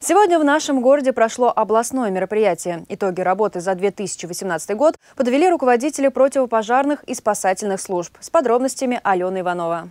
Сегодня в нашем городе прошло областное мероприятие. Итоги работы за 2018 год подвели руководители противопожарных и спасательных служб. С подробностями Алена Иванова.